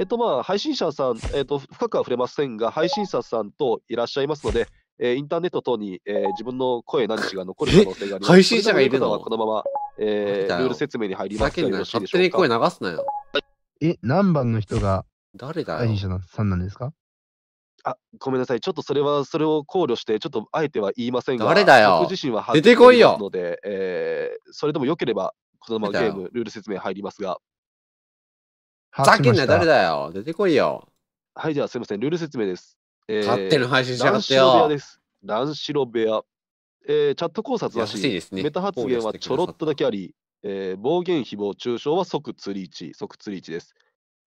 えっとまあ、配信者さん、えっと、深くは触れませんが、配信者さんといらっしゃいますので、えー、インターネット等に、えー、自分の声何しが残る可能性があります。配信者がいるのはこのまま、えー、ルール説明に入りますで勝手に声流すなよ。え、何番の人が誰だ配信者さんなんですかあ、ごめんなさい。ちょっとそれは、それを考慮して、ちょっとあえては言いませんが、誰だよ僕自身は出てこいよので、えー、それでもよければ、このままゲーム、ルール説明入りますが。ふけんな誰だよ出てこいよはい、じゃあすみません。ルール説明です。えー勝手な配信しやがって乱視の部屋です。ンシロ部屋。えーチャット考察はししいですねメタ発言はちょろっとだけあり、えー暴言、誹謗、中傷は即釣り一、即釣り一です。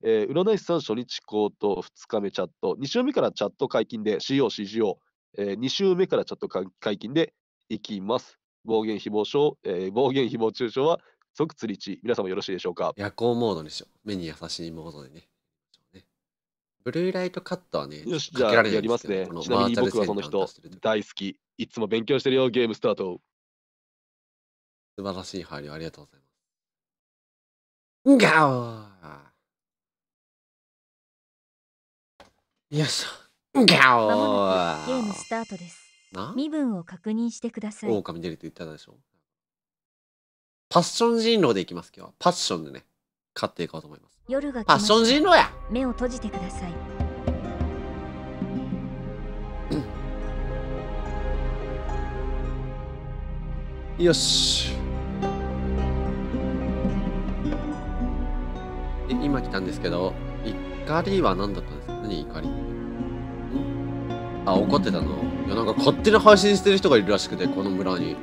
えー占い師さん初日講と2日目チャット、2週目からチャット解禁で CO、CGO、えー、2週目からチャット解禁でいきます。暴言、誹謗えー暴言、誹謗中傷は即釣り地、皆様よろしいでしょうか。夜光モードにしよう。目に優しいモードでね。ブルーライトカットはね、よし、じゃあやりますね。ちなみに僕はその人、大好き。いつも勉強してるよ、ゲームスタート。素晴らしい配慮ありがとうございます。んがおよいしょ。んがゲームスタートです。身分を確認してください。狼出ると言ったでしょ。パッション人狼でいきます、今日は。パッションでね、勝っていこうと思います。夜がパッション人狼や目を閉じてください。よし。今来たんですけど、怒りは何だったんですか何怒りあ、怒ってたのいや、なんか勝手に配信してる人がいるらしくて、この村に。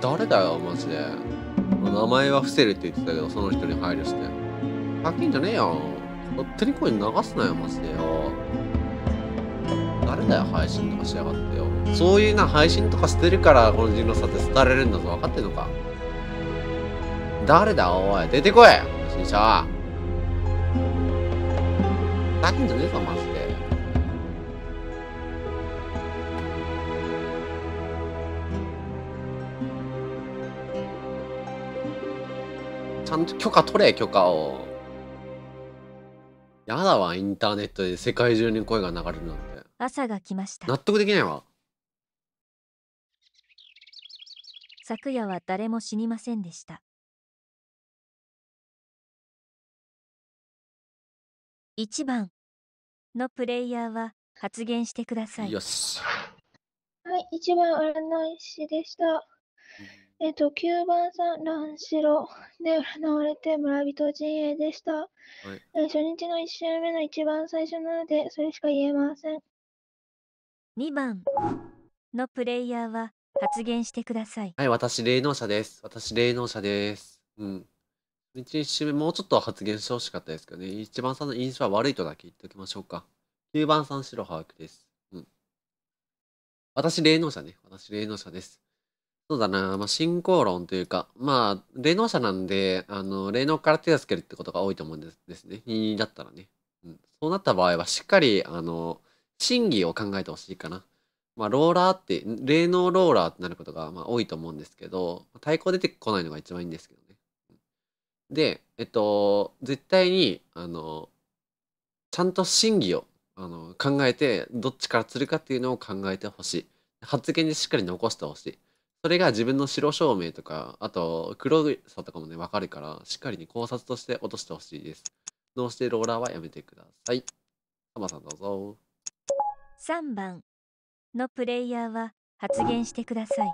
誰だよ、マジで。名前は伏せるって言ってたけど、その人に配慮して。借金じゃねえよ。勝手に声流すなよ、マジでよ。誰だよ、配信とかしやがってよ。そういうな、配信とかしてるから、この人狼差って廃れるんだぞ。分かってんのか誰だ、おい。出てこい新車。借んじゃねえぞ、マジで。ちゃんと許可取れ、許可を。やだわ、インターネットで世界中に声が流れるなんて。朝が来ました。納得できないわ。昨夜は誰も死にませんでした。一番のプレイヤーは発言してください。よし。はい、一番占い師でした。えっ、と、9番さん、乱白で占われて村人陣営でした。はい、え初日の1周目の一番最初なので、それしか言えません。2番のプレイヤーは発言してください。はい、私、霊能者です。私、霊能者です。うん。一1周目、もうちょっと発言してほしかったですけどね。一番さんの印象は悪いとだけ言っておきましょうか。9番さん、白把握です。うん。私、霊能者ね。私、霊能者です。そうだな、まあ、進行論というか、まあ、霊能者なんで、あの、霊能から手をつけるってことが多いと思うんですですね。だったらね。うん。そうなった場合は、しっかり、あの、真偽を考えてほしいかな。まあ、ローラーって、霊能ローラーってなることが、まあ、多いと思うんですけど、対抗出てこないのが一番いいんですけどね。で、えっと、絶対に、あの、ちゃんと真偽をあの考えて、どっちから釣るかっていうのを考えてほしい。発言でしっかり残してほしい。それが自分の白照明とか、あと黒さとかもね、わかるから、しっかりに考察として落としてほしいです。どうしてローラーはやめてください。タマさんどうぞ。3番のプレイヤーは発言してください。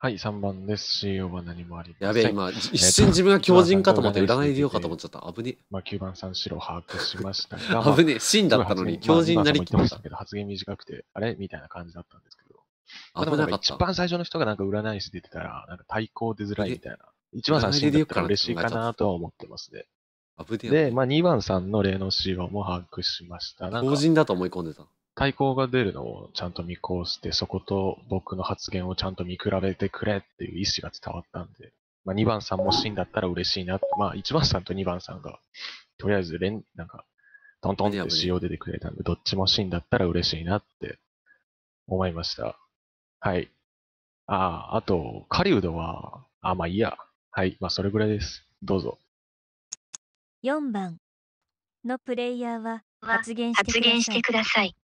はい、3番です。CO は何もありません。やべえ、今、一瞬自分が狂人かと思って占いでようかと思っちゃった。危ねまあ、9番ん、白把握しましたが。危ねえ、真だったのに狂人になりきった。てました発言短くて、あれみたいな感じだったんですけど。あ、でもなんか一番最初の人がなんか占い師出てたら、なんか対抗出づらいみたいな。一番さん死んでたら嬉しいかなとは思ってますね。で、まあ、2番さんの霊能仕様も把握しました。法人だと思い込んでた。対抗が出るのをちゃんと見越して、そこと僕の発言をちゃんと見比べてくれっていう意思が伝わったんで、まあ、2番さんも死んだったら嬉しいな。まあ、1番さんと2番さんが、とりあえず連、なんか、トントンって仕様出てくれたんで、どっちも死んだったら嬉しいなって思いました。はい。ああ、あと、狩人は、あ、まあいいや。はい、まあそれぐらいです。どうぞ。4番のプレイヤーは発言してください。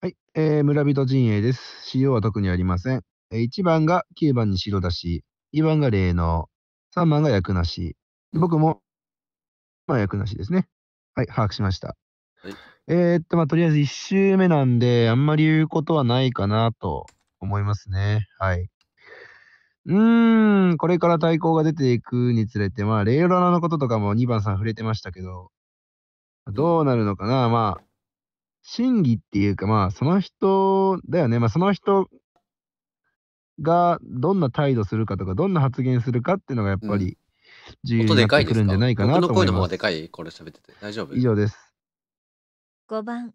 はい、えー、村人陣営です。仕様は特にありません。1番が9番に白だし、2番が霊能、3番が役なし、僕も、まあ役なしですね。はい、把握しました。はい、えー、っと、まあとりあえず1周目なんで、あんまり言うことはないかなと思いますね。はい。うーん、これから対抗が出ていくにつれて、まあ、レイロラのこととかも2番さん触れてましたけど、どうなるのかな、まあ、審議っていうか、まあ、その人だよね、まあ、その人がどんな態度するかとか、どんな発言するかっていうのがやっぱり重要になってくるんじゃないかなと思います。うん、音でかいですか僕の声の方がでかい、これ喋ってて。大丈夫以上です。5番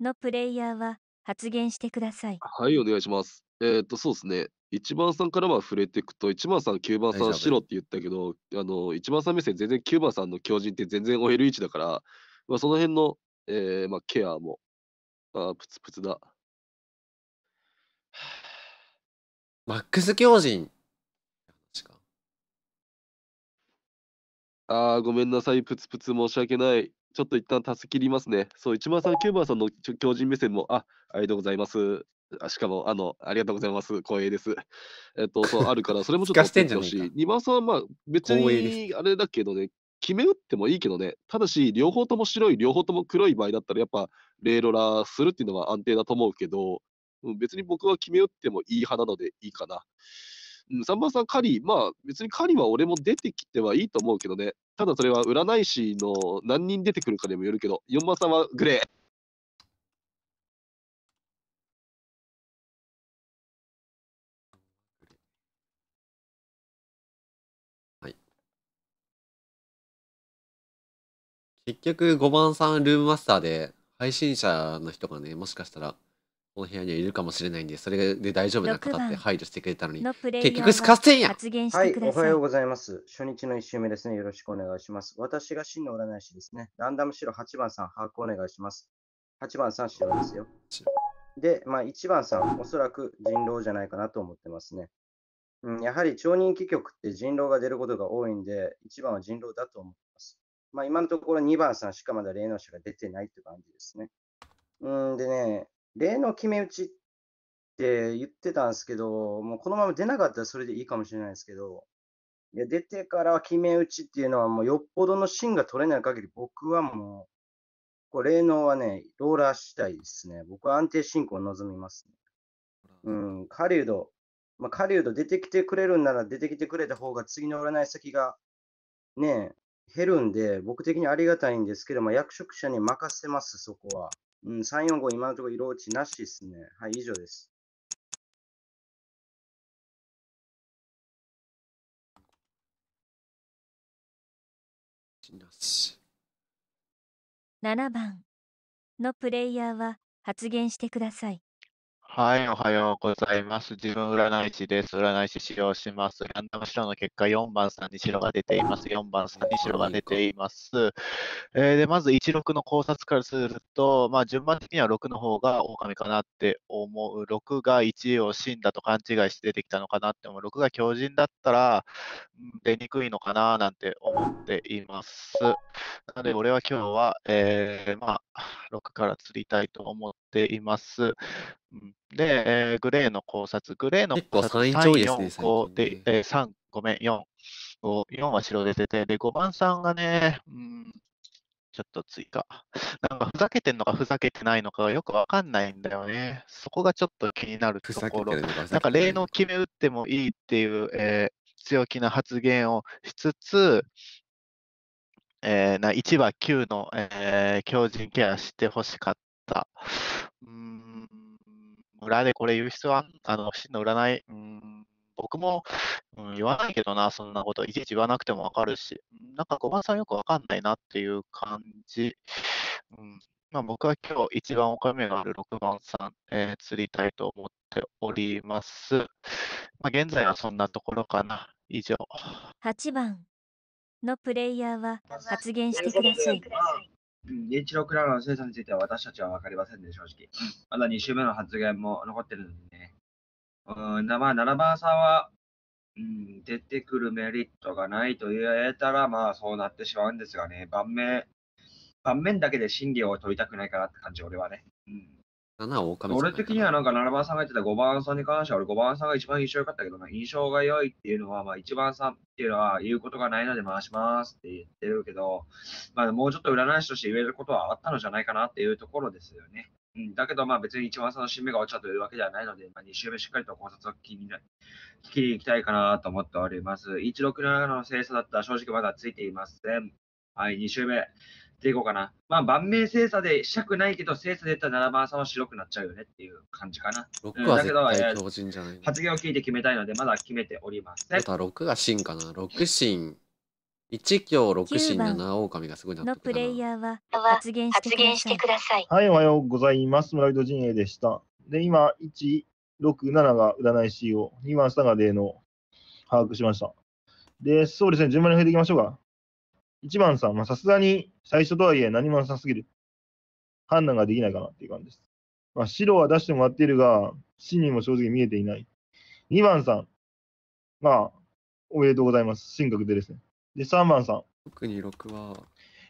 のプレイヤーは発言してください。はい、お願いします。えー、っと、そうですね。一番さんからは触れていくと、一番さん、九番さん、白って言ったけど、あの一番さん目線、全然九番さんの強靭って全然 o る位置だから、まあ、その辺の、えーまあ、ケアも、あプツプツだ。マックス強靭ああ、ごめんなさい、プツプツ申し訳ない。ちょっと一旦助け切りますね。そう、1番さん、9番さんの強人目線も、あ、ありがとうございます。あしかも、あの、ありがとうございます。光栄です。えっと、そう、あるから、それもちょっとしてほしい。2番さんは、まあ、別に、あれだけどね、決め打ってもいいけどね、ただし、両方とも白い、両方とも黒い場合だったら、やっぱ、レイロラするっていうのは安定だと思うけど、別に僕は決め打ってもいい派なのでいいかな。3番さん、狩り、まあ、別に狩りは俺も出てきてはいいと思うけどね。ただそれは占い師の何人出てくるかにもよるけど、4番さんはグレー。結局5番さんルームマスターで配信者の人がね、もしかしたらこの部屋にはいるかもしれないんで、それで大丈夫な方って排除してくれたのに、の結局すかせんや発言しはてい、くだおさい。はようございます。初日の1週目ですね。よろしくお願いします。私が真の占い師ですね。ランダム白8番さん、把握お願いします。8番さん、白ですよ。で、まあ、1番さん、おそらく人狼じゃないかなと思ってますね。うん、やはり超人気局って人狼が出ることが多いんで、1番は人狼だと思います。まあ、今のところ2番さんしかまだ霊能者が出てないって感じですね。うんでね、例の決め打ちって言ってたんですけど、もうこのまま出なかったらそれでいいかもしれないですけど、いや出てから決め打ちっていうのは、もうよっぽどの芯が取れない限り、僕はもう、これ、霊能はね、ローラーしたいですね。僕は安定進行を望みます、ね。うん、狩人、まあ、狩人出てきてくれるんなら出てきてくれた方が次の占い先がね、減るんで、僕的にありがたいんですけど、ま役職者に任せます、そこは。うん、3、4、5、今のところ色落ちなしですね。はい、以上です。7番のプレイヤーは発言してください。はい、おはようございます。自分占い師です。占い師使用します。ランダム白の結果、4番さんに白が出ています。4番さんに白が出ています。えー、で、まず16の考察からすると、まあ、順番的には6の方が狼かなって思う。6が1を死んだと勘違いして出てきたのかなって思う。6が強人だったら出にくいのかななんて思っています。なので、俺は今日は、えー、まあ、6から釣りたいと思っています。で、えー、グレーの考察、グレーの考察3、3、4、5ごめん、4、4は白で出て、で、5番さんがね、うん、ちょっと追加。なんかふざけてんのかふざけてないのかがよくわかんないんだよね。そこがちょっと気になるところ。なんか例の決め打ってもいいっていう、えー、強気な発言をしつつ、えー、な1は9の、えー、強靭ケアしてほしかった。。うん、裏でこれ言う必要は、あの、真の占い、うん、僕も、うん、言わないけどな、そんなこと、いちいち言わなくてもわかるし、なんか5番さんよくわかんないなっていう感じ。うんまあ、僕は今日一番おかがある6番さん、えー、釣りたいと思っております。まあ、現在はそんなところかな。以上。8番のプレイヤーは発言してください。うん、日ロクラウンの精査については私たちは分かりませんね、正直。まだ2週目の発言も残ってるのでね。うん、まあ、7番さんは、うん、出てくるメリットがないと言えたら、まあそうなってしまうんですがね、盤面、盤面だけで真理を問いたくないかなって感じ、俺はね。うんな、狼俺的にはなんか7番さんが言ってた5番さんに関しては、俺5番さんが一番印象良かったけどな、印象が良いっていうのは、まあ1番さんっていうのは言うことがないので回しますって言ってるけど、まあもうちょっと占い師として言えることはあったのじゃないかなっていうところですよね。うん、だけどまあ別に1番さんの新目が落ちたというわけではないので、まあ、2周目しっかりと考察を聞きに聞きに行きたいかなと思っております。167の精査だったら正直まだついていません。はい、2周目。っていこうかな。まあ、盤面精査でしたくないけど、精査出た7番さんは白くなっちゃうよねっていう感じかな。6は絶対強靭じゃない、うん、発言を聞いて決めたいので、まだ決めております。ん。また6が真かな。6真。1強6神7狼がすごいなのプレイヤーは発言してください。はい、おはようございます。村人陣営でした。で、今、1、6、7が占い師を、2番下がの。能、把握しました。で、そうですね、順番に増えていきましょうか。1番さん、さすがに最初とはいえ何もなさすぎる。判断ができないかなっていう感じです。まあ、白は出してもらっているが、真にも正直見えていない。2番さん、まあ、おめでとうございます。真格でですね。で、3番さん。特に6は。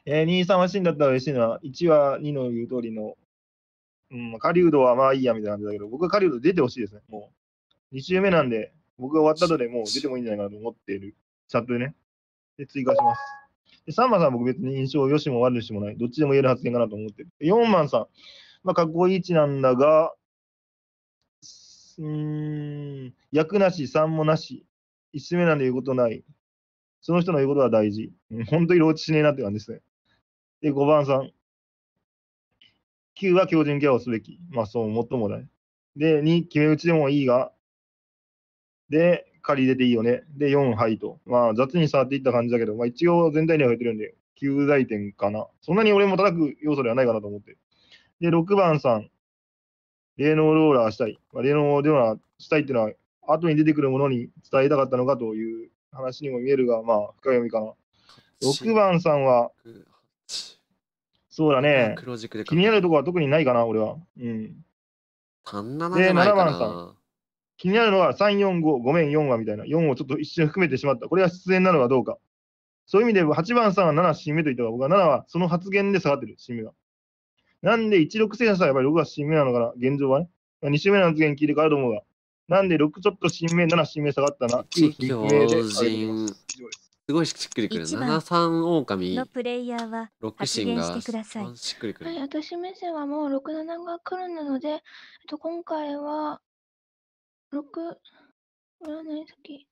えー、2、3は真だったら嬉しいな。1は2の言う通りの、うん、狩人はまあいいやみたいな感じだけど、僕は狩人出てほしいですね。もう、2周目なんで、僕が終わった後でもう出てもいいんじゃないかなと思っている。チャットでね。で、追加します。3番さんは僕別に印象良しも悪しもない、どっちでも言える発言かなと思ってる。4番さん、まあ、かっこいい位置なんだが、うん、役なし、3もなし、1目なんで言うことない。その人の言うことは大事。うん、本当にローチしねえなって感じですね。で、5番さん。9は強靭ケアをすべき。まあそう、もっともだね。で、2、決め打ちでもいいが。で、仮入れていいよね。で、4はいと。まあ、雑に触っていった感じだけど、まあ、一応全体には増えてるんで、9在点かな。そんなに俺も叩く要素ではないかなと思って。で、6番さん、霊能ローラーしたい。まあ、霊能ラーしたいっていうのは、後に出てくるものに伝えたかったのかという話にも見えるが、まあ、深読みかな。6番さんは、そうだね。気になるとこは特にないかな、俺は。うん。で、7番さん。気になるのは3、4、5、ごめん、4話みたいな、4をちょっと一瞬含めてしまった。これは出演なのかどうか。そういう意味で、8番さんは7、新目と言ったが、僕は7はその発言で下がってる、新目が。なんで16制覇さんはやっぱり6が新目なのかな、現状はね。2周目の発言聞いてからと思うが。なんで6ちょっと新名、7新名下がったな、9新名ですごいしっくりくる。7、3、狼のプレイヤーは発言してください。しっくりくる。はい、私目線はもう6、7が来るなので、えっと、今回は6、占い先。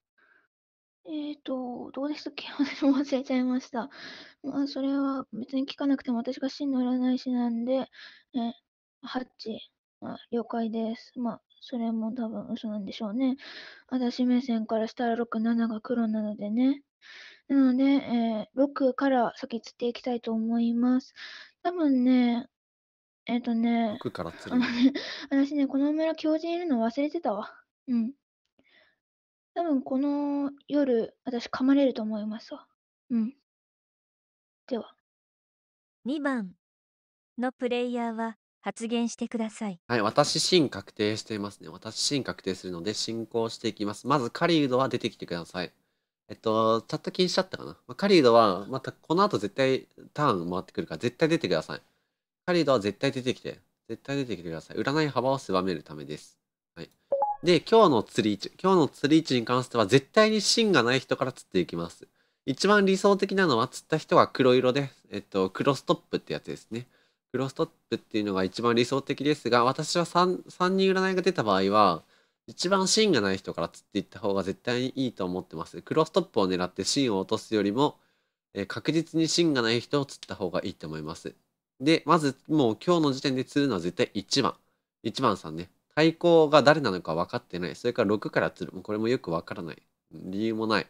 えっ、ー、と、どうでしたっけ 私も忘れちゃいました。まあ、それは別に聞かなくても私が真の占い師なんで、えッ8、まあ、了解です。まあ、それも多分嘘なんでしょうね。私目線からしたら6、7が黒なのでね。なので、えー、6から先釣っていきたいと思います。多分ね、えっ、ー、とね、6から釣る。ね、私ね、この村教授いるの忘れてたわ。うん。多分この夜、私噛まれると思いますわ。うん。では。2番のプレイヤーは発言してください。はい、私、真確定していますね。私、真確定するので、進行していきます。まず、カリウドは出てきてください。えっと、チャット禁止ゃったかな。まあ、ウドは、また、この後絶対ターン回ってくるから、絶対出てください。狩人は絶対出てきて、絶対出てきてください。占い幅を狭めるためです。で、今日の釣り位置、今日の釣り位置に関しては絶対に芯がない人から釣っていきます。一番理想的なのは釣った人が黒色で、えっと、黒ストップってやつですね。黒ストップっていうのが一番理想的ですが、私は 3, 3人占いが出た場合は、一番芯がない人から釣っていった方が絶対にいいと思ってます。黒ストップを狙って芯を落とすよりも、え確実に芯がない人を釣った方がいいと思います。で、まずもう今日の時点で釣るのは絶対1番。1番さんね。開口が誰なのか分かってない。それから6から釣る。もうこれもよく分からない。理由もない。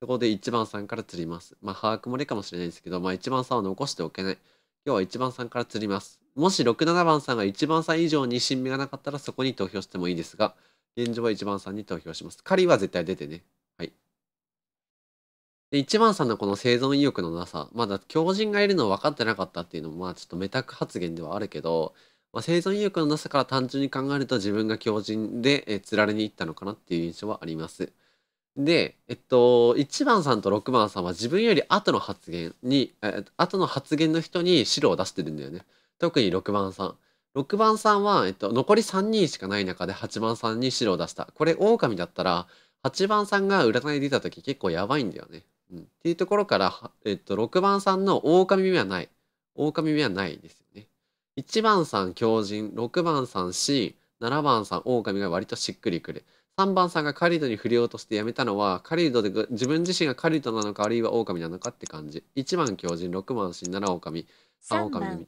そこで1番さんから釣ります。まあ、把握漏れかもしれないですけど、まあ、1番さんは残しておけない。今日は1番さんから釣ります。もし6、7番さんが1番さん以上に新芽がなかったらそこに投票してもいいですが、現状は1番さんに投票します。狩りは絶対出てね。はい。で、1番さんのこの生存意欲のなさ、まだ狂人がいるの分かってなかったっていうのも、まあちょっとメタク発言ではあるけど、まあ、生存意欲のなさから単純に考えると自分が強人で、え釣られに行ったのかなっていう印象はあります。で、えっと、1番さんと6番さんは自分より後の発言に、え後の発言の人に白を出してるんだよね。特に6番さん。6番さんは、えっと、残り3人しかない中で8番さんに白を出した。これ、狼だったら、8番さんが占い出た時結構やばいんだよね。うん、っていうところから、えっと、6番さんの狼目はない。狼目はないですよね。1番さん狂人、6番さん C、7番さん狼が割としっくりくる。3番さんがカリドに振り落としてやめたのは、カリドで自分自身がカリドなのかあるいは狼なのかって感じ。1番狂人、6番 C、7狼、3狼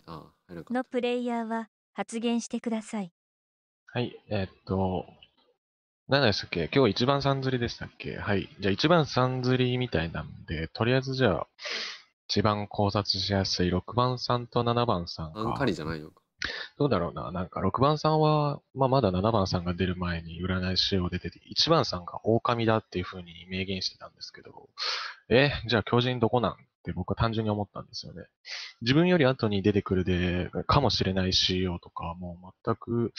のプレイヤーは発言してください。はい、えー、っと、何でしたっけ今日1番さん釣りでしたっけはい。じゃあ1番さん釣りみたいなんで、とりあえずじゃあ、一番考察しやすい6番さんと7番さんが。アンカリじゃないのか。どうだろうな。なんか6番さんは、まあ、まだ7番さんが出る前に占い師を出てて、1番さんが狼だっていうふうに明言してたんですけど、え、じゃあ巨人どこなんって僕は単純に思ったんですよね。自分より後に出てくるで、かもしれない CEO とか、もう全く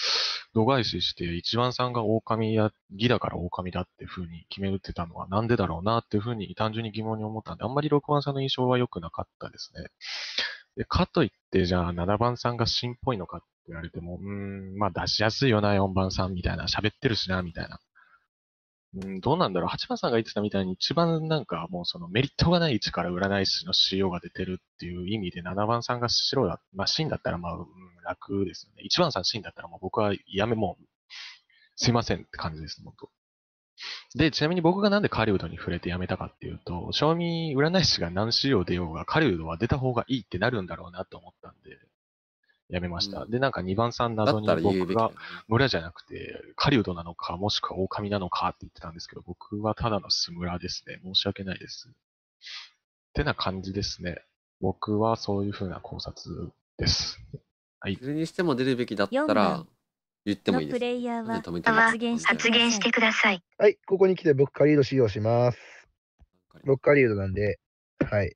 度外視して、一番さんが狼や、義だから狼だってふうに決め打ってたのはなんでだろうなっていうふうに単純に疑問に思ったんで、あんまり6番さんの印象は良くなかったですね。でかといって、じゃあ7番さんが新っぽいのかって言われても、うーん、まあ出しやすいよな、4番さんみたいな、喋ってるしな、みたいな。うん、どうなんだろう。八幡さんが言ってたみたいに一番なんかもうそのメリットがない位置から占い師の仕様が出てるっていう意味で7番さんが白だ、まあ真だったらまあ、うん、楽ですよね。1番さん真だったらもう僕はやめもう、すいませんって感じです、本当。で、ちなみに僕がなんで狩人に触れてやめたかっていうと、賞味占い師が何仕様出ようが狩人は出た方がいいってなるんだろうなと思ったんで、やめました。うん、で、なんか2番さん謎に僕が村じゃなくて、狩人なのか、もしくは狼なのかって言ってたんですけど、僕はただのスムラですね。申し訳ないです。ってな感じですね。僕はそういうふうな考察です。はい。いずれにしても出るべきだったら、言ってもいいです。プレイヤーは発言してください。はい、ここに来て僕狩人使用します。僕狩人なんで、はい。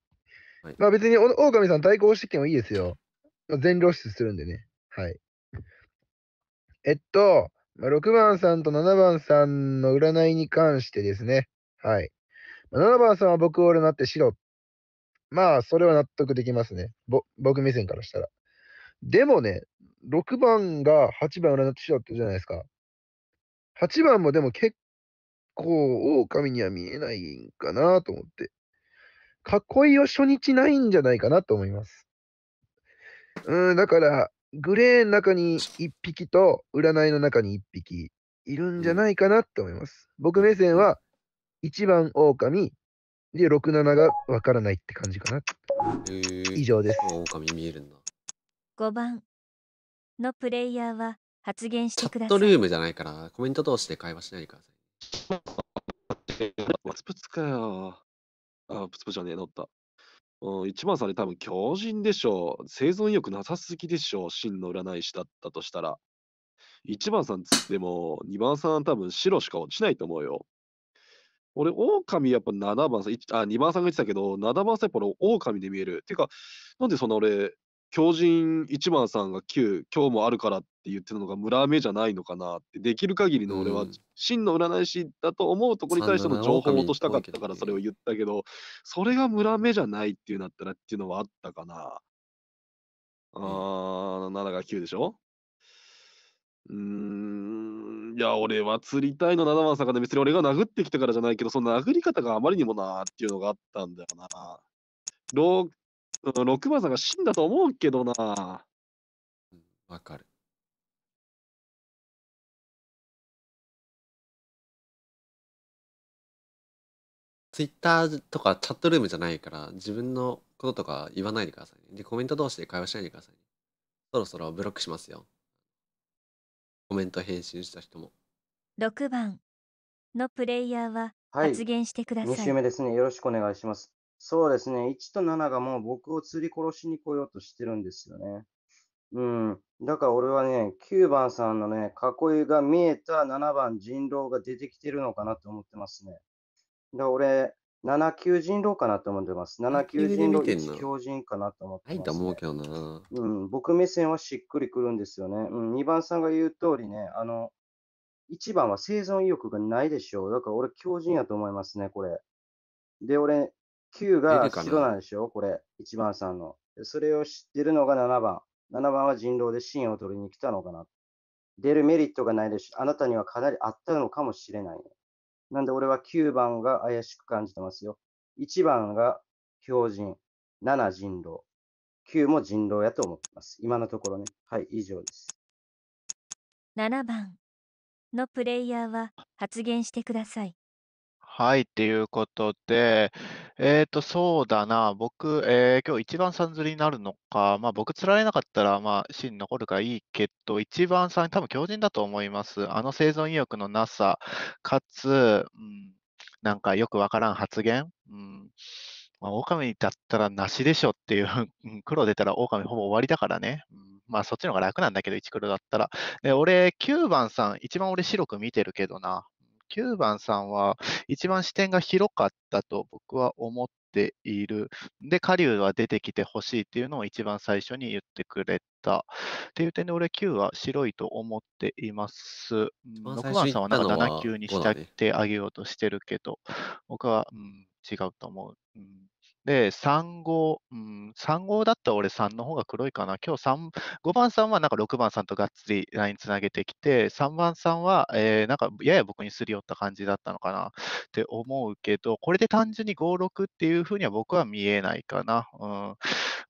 はい、まあ別にオオカミさん対抗してきてもいいですよ。全量出するんでね。はい。えっと、6番さんと7番さんの占いに関してですね。はい。7番さんは僕を占ってしろ。まあ、それは納得できますね。僕目線からしたら。でもね、6番が8番占ってしろってじゃないですか。8番もでも結構狼には見えないんかなと思って。囲いは初日ないんじゃないかなと思います。うん、だから、グレーの中に1匹と、占いの中に1匹いるんじゃないかなと思います。僕目線は、1番狼で、6、7がわからないって感じかな。えー、以上です。狼見えるんだ。5番のプレイヤーは発言してくだットルームじゃないから、コメント通して会話しないでください。プツプツかよ。あ、プツプツじゃねえ、乗った。一番さんね、多分狂人でしょう。生存意欲なさすぎでしょう。真の占い師だったとしたら。一番さんつっても、二番さんは多分白しか落ちないと思うよ。俺、狼やっぱ7番さん、あ、2番さんが言ってたけど、7番さんやっぱ俺、狼で見える。てか、なんでそんな俺、狂人一番さんが9今日もあるからって言ってるのが村雨じゃないのかなってできる限りの俺は真の占い師だと思うとこに対しての情報を落としたかったからそれを言ったけどそれが村雨じゃないっていうなったらっていうのはあったかなあー7が9でしょうーんいや俺は釣りたいの7番さんが別に俺が殴ってきたからじゃないけどその殴り方があまりにもなーっていうのがあったんだよな。う六番さんが死んだと思うけどな。わ、うん、かる。ツイッターとかチャットルームじゃないから自分のこととか言わないでくださいね。で、コメント同士で会話しないでくださいね。そろそろブロックしますよ。コメント返信した人も。6番のプレイヤーは発言してください。はい、2週目ですね。よろしくお願いします。そうですね、1と7がもう僕を釣り殺しに来ようとしてるんですよね。うん。だから俺はね、9番さんのね、囲いが見えた7番人狼が出てきてるのかなと思ってますね。だから俺、7級人狼かなと思ってます。7級人狼、1強人かなと思ってます、ね。はい、と思うけどな。僕目線はしっくりくるんですよね。うん、2番さんが言う通りね、あの、1番は生存意欲がないでしょう。だから俺、強人やと思いますね、これ。で、9が白なんでしょこれ、1番さんの。それを知ってるのが7番。7番は人狼でシーンを取りに来たのかな。出るメリットがないですし、あなたにはかなりあったのかもしれない、ね。なんで俺は9番が怪しく感じてますよ。1番が狂人、7人狼、9も人狼やと思ってます。今のところね。はい、以上です。7番のプレイヤーは発言してください。はい、ということで、えっと、そうだな。僕、えー、今日一番さんずりになるのか、まあ僕釣られなかったら、まあ芯残るからいいけど、一番さん、多分強靭だと思います。あの生存意欲のなさ、かつ、うん、なんかよくわからん発言。うん。まあ、狼だったらなしでしょっていう うん黒出たら狼ほぼ終わりだからね。うんまあそっちの方が楽なんだけど、1黒だったら。で、俺、9番さん、一番俺白く見てるけどな。9番さんは一番視点が広かったと僕は思っている。で、狩人は出てきてほしいっていうのを一番最初に言ってくれた。っていう点で俺9は白いと思っています。6番さんはなんか7級にしてあげようとしてるけど、僕は、うん、違うと思う。うんで、3、5、うん、3、5だったら俺3の方が黒いかな。今日3、5番さんはなんか6番さんとがっつりラインつなげてきて、3番さんは、えー、なんかやや僕にすり寄った感じだったのかなって思うけど、これで単純に5、6っていうふうには僕は見えないかな。うん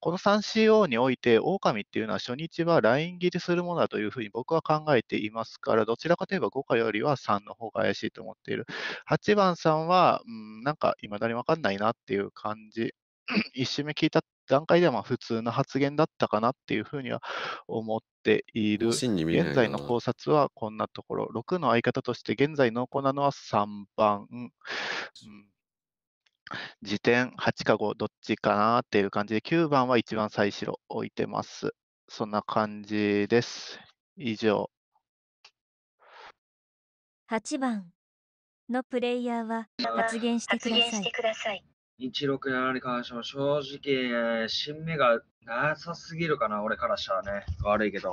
この 3CO において、狼っていうのは初日はライン切りするものだというふうに僕は考えていますから、どちらかといえば5かよりは3の方が怪しいと思っている。8番さんは、うん、なんか未だに分かんないなっていう感じ。1 周目聞いた段階では普通の発言だったかなっていうふうには思っている。現在の考察はこんなところ。6の相方として現在濃厚なのは3番。うん、次点8か5どっちかなっていう感じで9番は一番最初置いてます。そんな感じです。以上。8番のプレイヤーは発言してください。167に関しても正直、新芽がなさすぎるかな、俺からしたらね。悪いけど。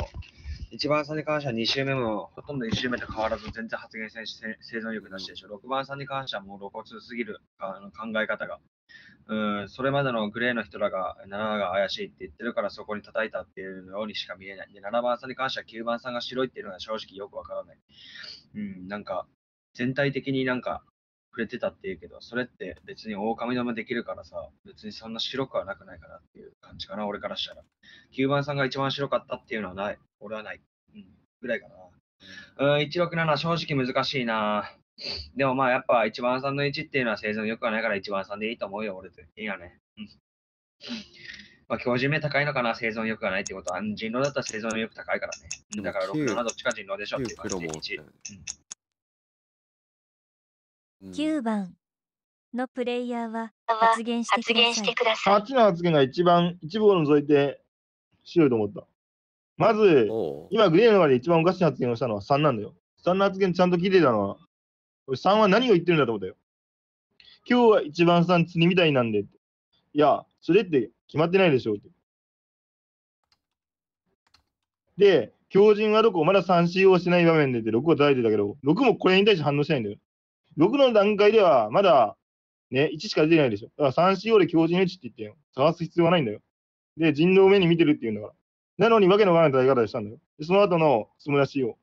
1番さんに関しては2周目もほとんど1周目と変わらず全然発言性生存力なしでしょ。6番さんに関してはもう露骨すぎるあの考え方が。うんそれまでのグレーの人らが7が怪しいって言ってるからそこに叩いたっていうようにしか見えない。で7番さんに関しては9番さんが白いっていうのは正直よくわからない。うん、なんか全体的になんか触れてたって言うけど、それって別に狼玉できるからさ、別にそんな白くはなくないかなっていう感じかな、俺からしたら。9番さんが一番白かったっていうのはない。俺はない。うん。ぐらいかな。うん、167正直難しいな。でもまあやっぱ1番さんの1っていうのは生存良くはないから1番さんでいいと思うよ、俺て。いいよね。うん。まあ、教授名高いのかな、生存くがないってことは、人狼だったら生存く高いからね。だから6、7どっちか人狼でしょっていう感じ。9番のプレイヤーは発言してください。あの発言が一番、一部を除いて白いと思った。まず、今グレーの中で一番おかしい発言をしたのは3なんだよ。3の発言ちゃんと聞いてたのは、俺3は何を言ってるんだと思ったよ。今日は一番3釣りみたいなんで。いや、それって決まってないでしょって。で、強靭はどこまだ三振をしない場面でって6を叩いてたけど、6もこれに対して反応しないんだよ。6の段階では、まだ、ね、1しか出てないでしょ。だから 3CO で強靭置って言ってよ。探す必要はないんだよ。で、人狼を目に見てるって言うんだから。なのに、わけのわからない戦い方でしたんだよ。で、その後の、つむら CO。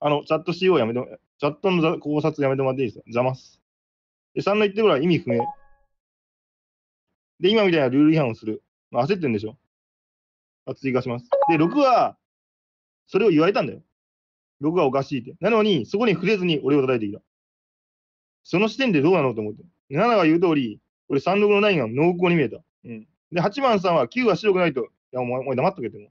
あの、チャット CO やめて、チャットの考察やめてもらっていいですよ。邪魔っす。で、3の言ってるらと意味不明。で、今みたいなルール違反をする。まあ、焦ってんでしょ。あ追加します。で、6は、それを言われたんだよ。僕がおかしいって。なのに、そこに触れずに俺を叩いてきた。その視点でどうなのと思って。7が言う通り、俺3、6のラインが濃厚に見えた。うん。で、8番さんは9は白くないと。いや、お前、お前黙っとけっても。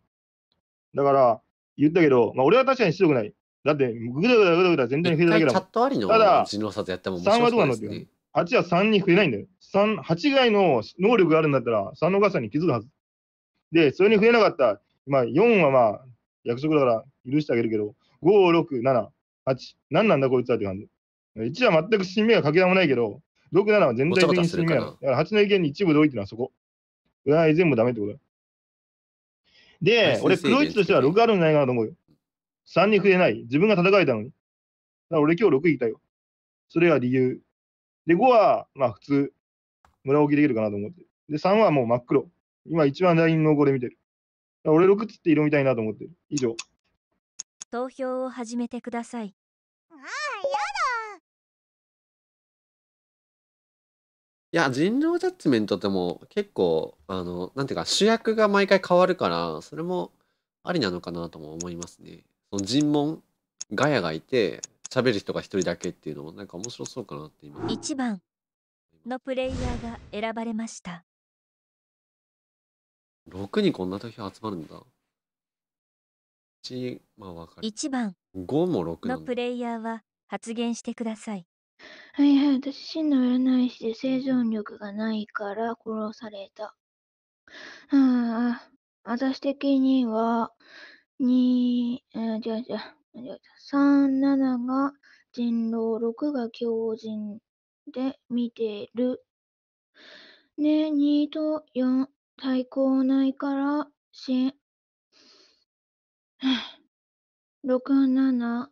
だから、言ったけど、まあ、俺は確かに白くない。だって、ぐだぐだぐだぐだ全体にえただけだもん。あただ、人やっもね、3はどうなのって。8は3に増えないんだよ。3、8いの能力があるんだったら、3のお母さんに気づくはず。で、それに増えなかった、まあ、4はまあ、約束だから許してあげるけど、5、6、7、8。何なんだこいつはって感じ。1は全く新芽がかけらもないけど、6、7は全体的に新芽だ。だから8の意見に一部同意っていうのはそこ。占い全部ダメってことだ。で、俺、黒置としては6あるんじゃないかなと思うよ。3に触れない。自分が戦えたのに。だから俺今日6いたよ。それが理由。で、5は、まあ普通、村置きできるかなと思って。で、3はもう真っ黒。今一番 LINE のこれ見てる。俺6つって色みたいなと思ってる。以上。投票を始めてくださいああやだいや人狼ジャッジメントってもう結構あのなんていうか主役が毎回変わるからそれもありなのかなとも思いますねその尋問ガヤがいて喋る人が一人だけっていうのもなんか面白そうかなって今1番のプレイヤーが選ばれました6人こんな時集まるんだ1、まあかる。1番5も6なのプレイヤーは発言してください。はいはい、私、真の占い師で生存力がないから殺された。うん、私的には、2えー、37が人狼、6が狂人で見てる。ね、2と4、対抗ないから、し六 七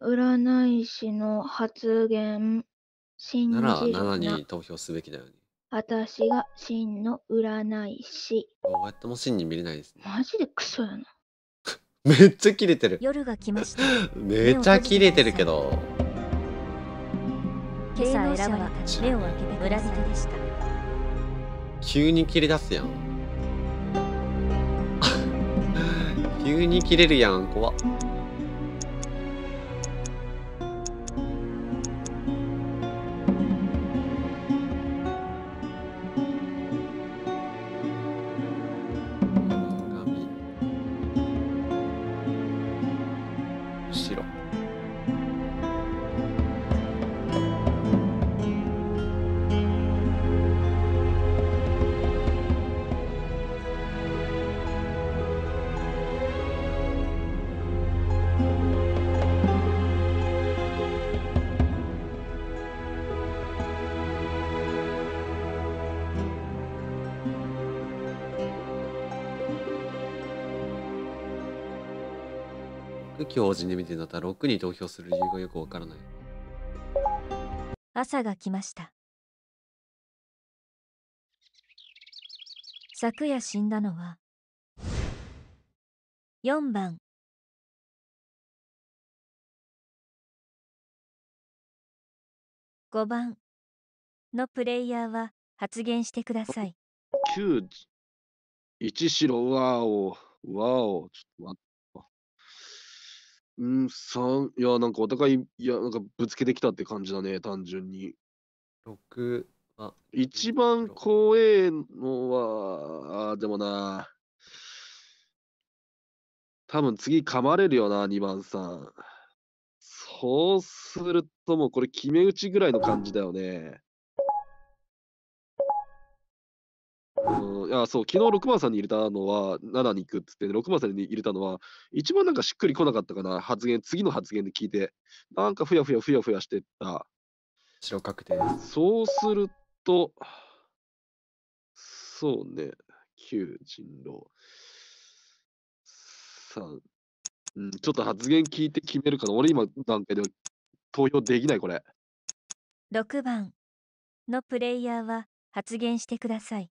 占い師の発言、信じなら7に投票すべきだよね。私が真の占い師。どうやっても真に見れないですね。マジでクソやな。めっちゃ切れてる。夜が来ました。めっちゃ切れてるけど。今朝選ばれた目を開けて村人でした。急に切り出すやん。急に切れるやん怖っき応じに見てなったら6に投票する理由がよくわからない朝が来ました昨夜死んだのは4番5番のプレイヤーは発言してください。9、1白、ワお、わお、ちょっと待うん、3、いや、なんかお互い、いや、なんかぶつけてきたって感じだね、単純に。6あ一番怖えのは、あでもな、多分次噛まれるよな、2番さん。そうするともうこれ決め打ちぐらいの感じだよね。うん、いやそう昨日6番さんに入れたのは7に行くっつって、ね、6番さんに入れたのは一番なんかしっくりこなかったかな発言次の発言で聞いてなんかふやふやふやふやしてった白確定そうするとそうね9人狼ろうん、ちょっと発言聞いて決めるかな俺今段階では投票できないこれ6番のプレイヤーは発言してください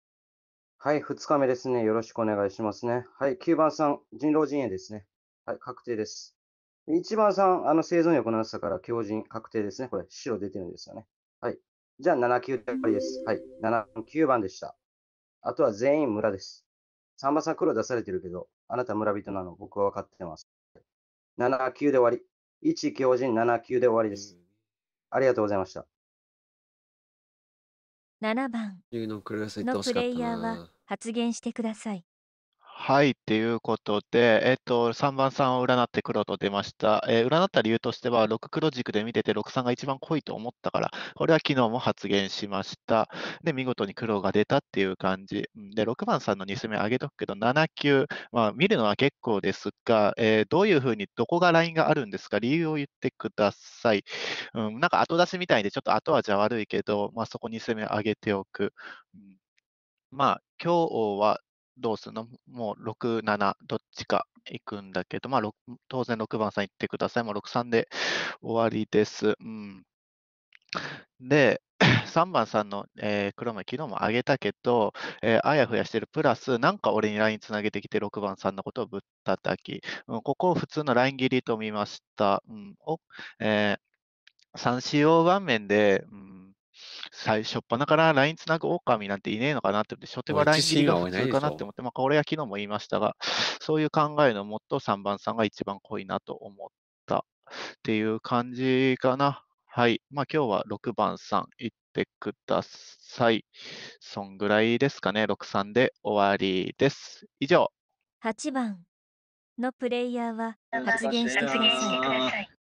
はい、2日目ですね。よろしくお願いしますね。はい、9番さん、人狼陣営ですね。はい、確定です。1番さん、あの生存力のなさから強靭確定ですね。これ、白出てるんですよね。はい。じゃあ、7、9りです。はい。7、9番でした。あとは全員村です。3番さん、黒出されてるけど、あなた村人なの、僕は分かってます。7、9で終わり。1、強靭、7、9で終わりです。ありがとうございました。7番のプレイヤーは発言してください。はい、ということで、えっと、3番さんを占って黒と出ました。えー占った理由としては、6黒軸で見てて、6んが一番濃いと思ったから、これは昨日も発言しました。で、見事に黒が出たっていう感じ。で、6番さんの2攻め上げとくけど、7級、まあ、見るのは結構ですが、えーどういうふうに、どこがラインがあるんですか、理由を言ってください。うん、なんか後出しみたいで、ちょっと後味は悪いけど、まあ、そこに攻め上げておく。うんまあ、今日はどうするのもう6、7、どっちか行くんだけど、まあ、当然6番さん行ってください。もう6、3で終わりです。うん、で、3 番さんの、えー、黒目、昨日も上げたけど、えー、あやふやしてるプラス、なんか俺に LINE つなげてきて6番さんのことをぶったたき、うん、ここを普通の LINE 切りと見ました。うんおえー、3 4、番面で、うん最初っ端から LINE つなぐ狼なんていねえのかなって思って、初手は LINE 切りが普通かなって思って、まあ、これは昨日も言いましたが、そういう考えのもっと3番さんが一番濃いなと思ったっていう感じかな。はい。まあ、今日は6番さん行ってください。そんぐらいですかね。6、3で終わりです。以上。8番のプレイヤーは発言してください。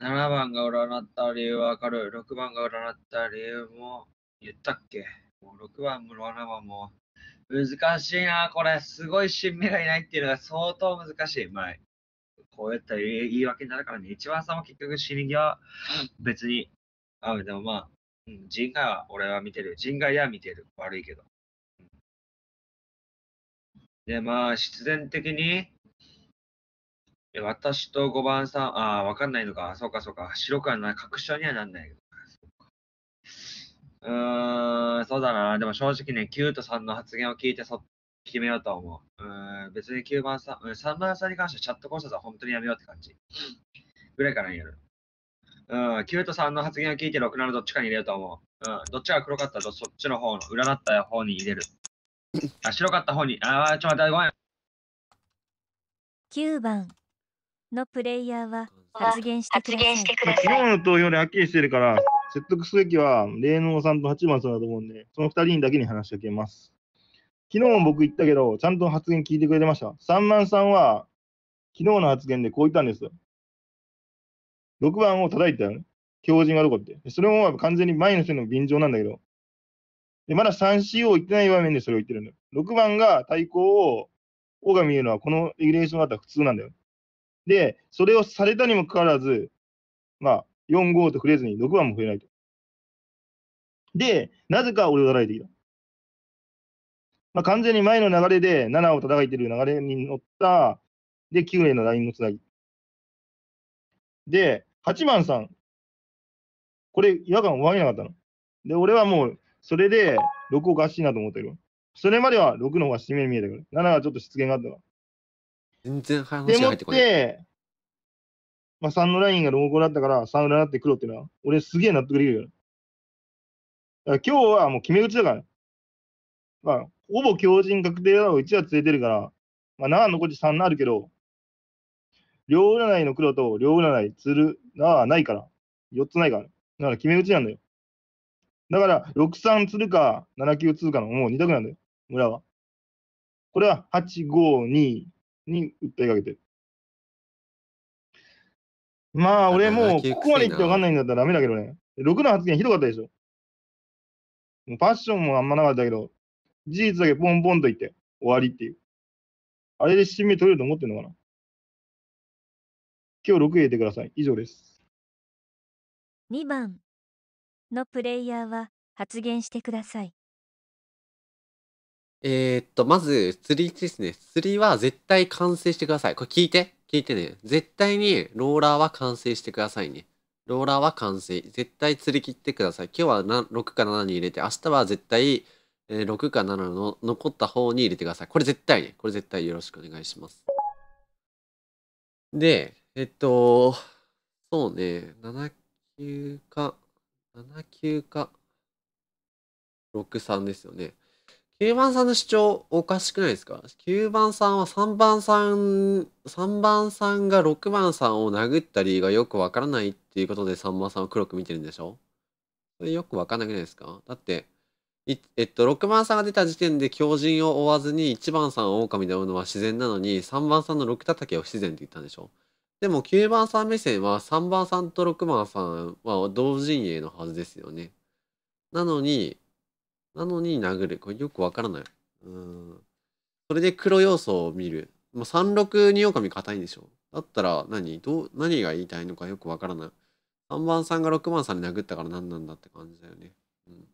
7番が占った理由はわかる。6番が占った理由も言ったっけもう6番も7番も難しいな、これ。すごい新芽がいないっていうのが相当難しい。まあ、こうやったら言い訳になるからね。一番さんも結局死に際、別に。あ、でもまあ、うん、人外は俺は見てる。人外は見てる。悪いけど。で、まあ、必然的に、私と5番さん、ああ、わかんないのか。そうか、そうか。白くはな、確証にはなんないけど。うーん、そうだな。でも正直ね、9と3の発言を聞いてそ決めようと思う。うん、別に9番さん、3番さんに関してはチャット考察は本当にやめようって感じ。ぐらいからやる。うん、9と3の発言を聞いて6ならどっちかに入れようと思う。うん、どっちが黒かったらそっちの方の、占った方に入れる。あ、白かった方に、あー、ちょっと待って、ごめん。9番。のプレイヤーは発言してください。昨日の投票ではっきりしてるから、説得すべきは霊能さんと八幡さんだと思うんで、その2人だけに話しかけます。昨日も僕言ったけど、ちゃんと発言聞いてくれてました。三万さんは、昨日の発言でこう言ったんですよ。6番を叩いたよね。強靭がどこって。それも完全に前の人の便乗なんだけど。で、まだ 3C を言ってない場面でそれを言ってるんだよ。6番が対抗を、尾が見えるのはこのレギュレーションあったら普通なんだよ。で、それをされたにもかかわらず、まあ、4、5と触れずに6番も触れないと。で、なぜか俺を叩いてきた。まあ、完全に前の流れで7を叩いてる流れに乗った、で、9名のラインのつなぎ。で、8番さん、これ違和感を分けなかったの。で、俺はもう、それで6おかしいなと思ったけど、それまでは6の方が締めに見えたから、7はちょっと失言があったから。全然話が入ってこない。まあ、3のラインが濃厚だったから、3裏になって黒っていうのは、俺すげえ納得できるよ。今日はもう決め打ちだから、まあ、ほぼ強靭確定だろう、1はつれてるから、まあ、7残り3あなるけど、両占いの黒と両占い鶴はないから、4つないから、だから決め打ちなんだよ。だから、6-3鶴か、7-9鶴かの、もう2択なんだよ、村は。これは、8-5-2、に訴えかけてる。まあ、俺もう、ここまで行ってわかんないんだったらダメだけどね。6の発言ひどかったでしょ。ファッションもあんまなかったけど、事実だけポンポンと言って終わりっていう。あれで締め取れると思ってんのかな今日6入れてください。以上です。2番のプレイヤーは発言してください。えー、っと、まず、釣りですね。釣りは絶対完成してください。これ聞いて。聞いてね。絶対にローラーは完成してくださいね。ローラーは完成。絶対釣り切ってください。今日は6か7に入れて、明日は絶対、えー、6か7の残った方に入れてください。これ絶対ね。これ絶対よろしくお願いします。で、えっと、そうね。7、9か、7、9か、6、3ですよね。9番さんの主張おかしくないですか ?9 番さんは3番さん、3番さんが6番さんを殴った理由がよくわからないっていうことで3番さんを黒く見てるんでしょそれよくわかんなくないですかだって、えっと、6番さんが出た時点で狂人を追わずに1番さんを狼で追うのは自然なのに3番さんの6叩きを不自然って言ったんでしょでも9番さん目線は3番さんと6番さんは同陣営のはずですよね。なのに、なのに殴る。これよくわからない。うん。それで黒要素を見る。まあ、36に狼硬いんでしょ。だったら何どう、何が言いたいのかよくわからない。3番さんが6番さんに殴ったから何なんだって感じだよね。うん。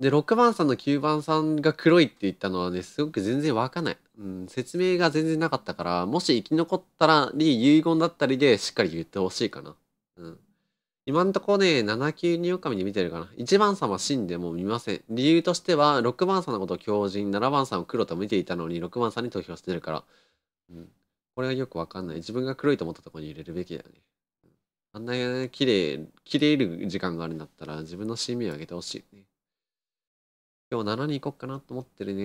で、6番さんの9番さんが黒いって言ったのはね、すごく全然わかんない。うん、説明が全然なかったから、もし生き残ったらり、遺言だったりでしっかり言ってほしいかな。うん。今んとこね、7級に狼で見てるかな。1番さんは死んでも見ません。理由としては、6番さんのことを強靭、7番さんを黒と見ていたのに、6番さんに投票してるから。うん。これはよくわかんない。自分が黒いと思ったところに入れるべきだよね。あんなに綺麗、綺麗る時間があるんだったら、自分の CM を上げてほしいね。今日7に行こっかなと思ってるね。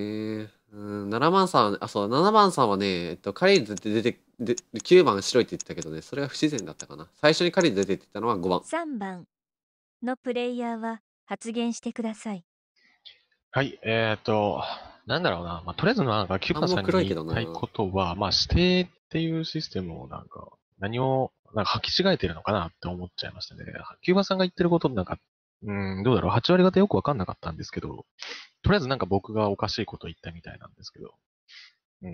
うん、7番さん、あ、そう、7番さんはね、えっと、カレーズって出てで9番白いって言ったけどねそれが不自然だったかな最初に彼に出てってたのは5番3番のプレイヤーは発言してくださいはいえっ、ー、となんだろうな、まあ、とりあえずなんか9番さんに言いたいことは、まあ、指定っていうシステムをなんか何をなんか履き違えてるのかなって思っちゃいましたね9番さんが言ってることなんかうんどうだろう8割方よくわかんなかったんですけどとりあえずなんか僕がおかしいこと言ったみたいなんですけど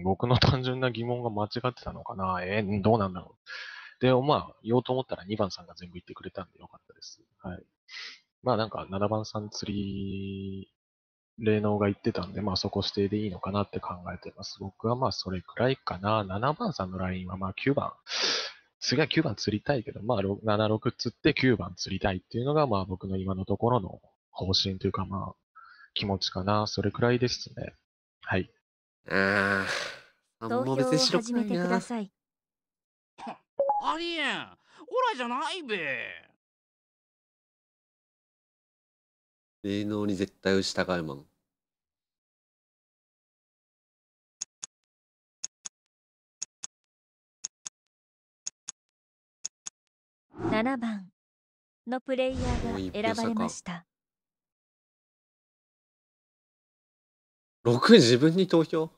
僕の単純な疑問が間違ってたのかなえー、どうなんだろうで、まあ、言おうと思ったら2番さんが全部言ってくれたんでよかったです。はい。まあなんか7番さん釣り、霊能が言ってたんで、まあそこ指定でいいのかなって考えてます。僕はまあそれくらいかな。7番さんのラインはまあ9番。次は9番釣りたいけど、まあ76釣って9番釣りたいっていうのがまあ僕の今のところの方針というかまあ気持ちかな。それくらいですね。はい。ああ、投票を始めてください。ありえん、オラじゃないべ。芸能に絶対従うもん。7番のプレイヤーが選ばれました。6自分に投票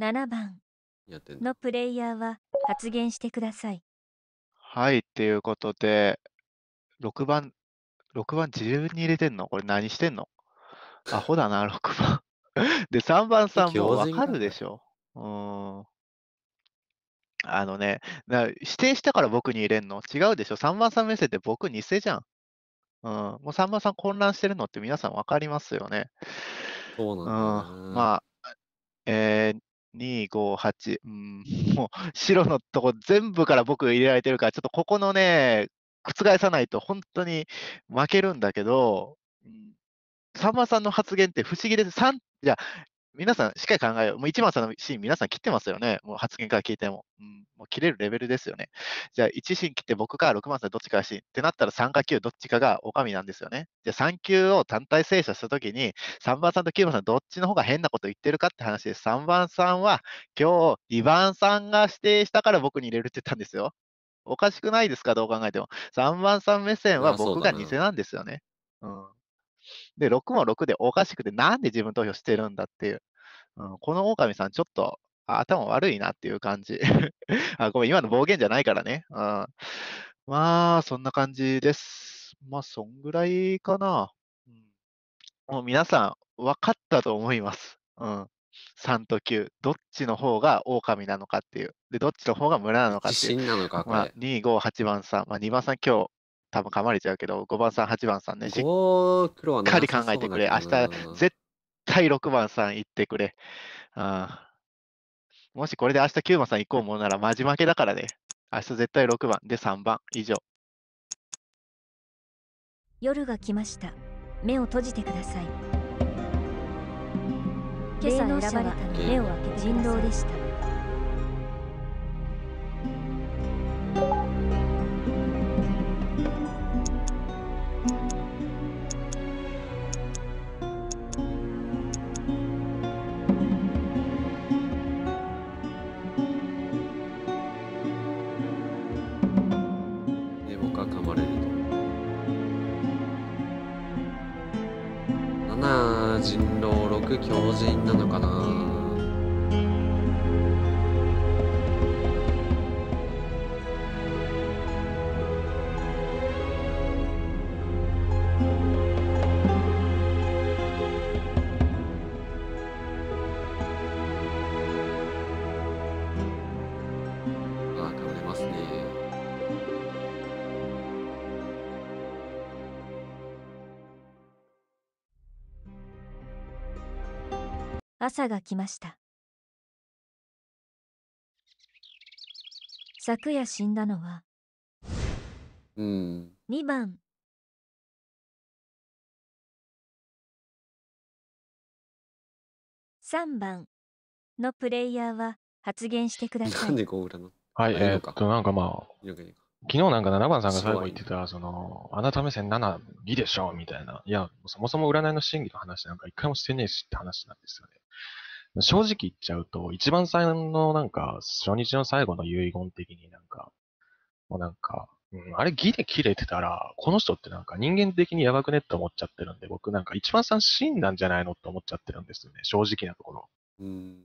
7番のプレイヤーは発言してください。はい、っていうことで、6番、6番自分に入れてんのこれ何してんのアホだな、6 番。で、3番さんもわかるでしょ。うーん。あのね、な指定したから僕に入れんの違うでしょ ?3 番さん目線で僕偽じゃん。うん。もう3番さん混乱してるのって皆さんわかりますよね。そうなんだ、ね、うん、まあ、えー、2、5、8、うん、もう白のとこ全部から僕入れられてるから、ちょっとここのね、覆さないと本当に負けるんだけど、さんまさんの発言って不思議です。3、じゃ皆さん、しっかり考えよう。もう一番さんのシーン、皆さん切ってますよね。もう発言から聞いても。うん、もう切れるレベルですよね。じゃあ、1シーン切って僕か6番さんどっちかがシーンってなったら3か9どっちかが狼なんですよね。じゃあ、3級を単体制したときに、3番さんと9番さんどっちの方が変なこと言ってるかって話です。3番さんは今日、2番さんが指定したから僕に入れるって言ったんですよ。おかしくないですかどう考えても。3番さん目線は僕が偽なんですよね。うんで、6も6でおかしくて、なんで自分投票してるんだっていう。うん、この狼さん、ちょっと頭悪いなっていう感じ。あごめん、今の暴言じゃないからね。うん、まあ、そんな感じです。まあ、そんぐらいかな。うん、もう皆さん、分かったと思います。うん、3と9、どっちの方が狼なのかっていう、でどっちの方が村なのかっていう。自信なのか、まあ、2、5、8番さん、まあ、2番さん、今日多分噛まれちゃうけど、5番さん、8番さんね、しっかり考えてくれ。明日、絶対6番さん行ってくれ。あもしこれで明日9番さん行こうもんなら、マジ負けだからね。明日絶対6番で3番以上。夜が来ました。目を閉じてください。今朝選ばれた目を開け人狼でした。く強靭なのかな朝が来ました昨夜死んだのは、うん、2番3番のプレイヤーは発言してください。はい、えー、っと、なんかまあ、昨日なんか7番さんが最後言ってた、その、あなた目線7、いでしょうみたいな。いや、そもそも占いの真偽の話なんか一回もしてねえしって話なんですよね。正直言っちゃうと、一番最後のなんか、初日の最後の遺言的になんか、もうなんか、うん、あれギで切れてたら、この人ってなんか人間的にやばくねって思っちゃってるんで、僕なんか一番さん真なんじゃないのって思っちゃってるんですよね、正直なところ。うん、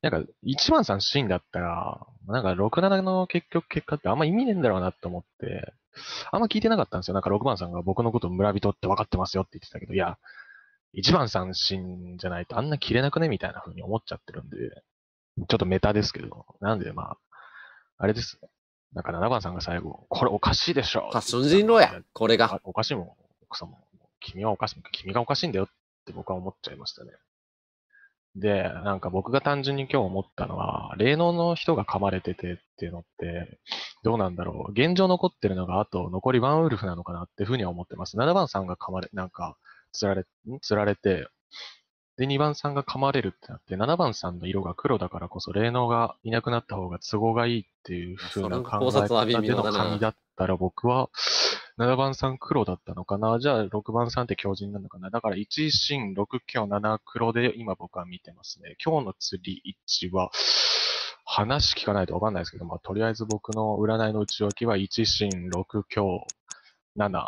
なんか、一番さん真だったら、なんか67の結局結果ってあんま意味ねえんだろうなと思って、あんま聞いてなかったんですよ。なんか6番さんが僕のこと村人って分かってますよって言ってたけど、いや、1番三振じゃないとあんな切れなくねみたいな風に思っちゃってるんで、ちょっとメタですけど、なんでまあ、あれですね。なんか7番さんが最後、これおかしいでしょ。発信人狼や、これが。おかしいもん、奥様も。君はおかしい、君がおかしいんだよって僕は思っちゃいましたね。で、なんか僕が単純に今日思ったのは、霊能の人が噛まれててっていうのって、どうなんだろう。現状残ってるのが、あと残りワンウルフなのかなっていうふうには思ってます。7番さんが噛まれ、なんか、釣られ、釣られて、で、2番さんが噛まれるってなって、7番さんの色が黒だからこそ、霊能がいなくなった方が都合がいいっていう風な考え方でのみだったら僕は、7番さん黒だったのかなじゃあ6番さんって強靭なのかなだから1進6強7黒で今僕は見てますね。今日の釣り1は、話聞かないとわかんないですけど、まあとりあえず僕の占いの内訳は1進6強7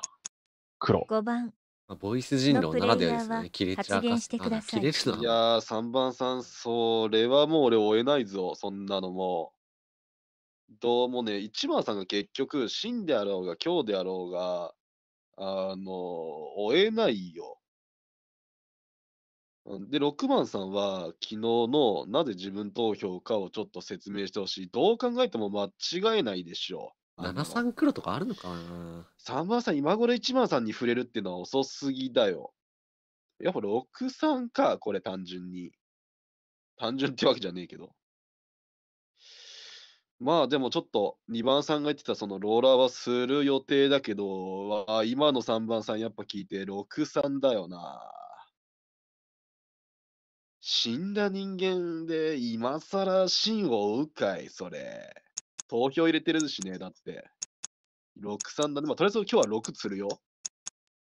黒。5番。ボイス人狼ならではですね。切れちゃうか切れるないやー、3番さん、それはもう俺追えないぞ、そんなのもどうもね、市村さんが結局、死んであろうが、今日であろうが、あの、追えないよ。で、6番さんは、昨日のなぜ自分投票かをちょっと説明してほしい。どう考えても間違えないでしょう。7三黒とかあるのかな ?3 番さん、今頃1番さんに触れるっていうのは遅すぎだよ。やっぱ6三か、これ単純に。単純ってわけじゃねえけど。まあでもちょっと2番さんが言ってたそのローラーはする予定だけど、今の3番さんやっぱ聞いて63だよな。死んだ人間で今更真を追うかい、それ。投票入れてるしね、だって。63だね。まあ、とりあえず今日は6釣るよ。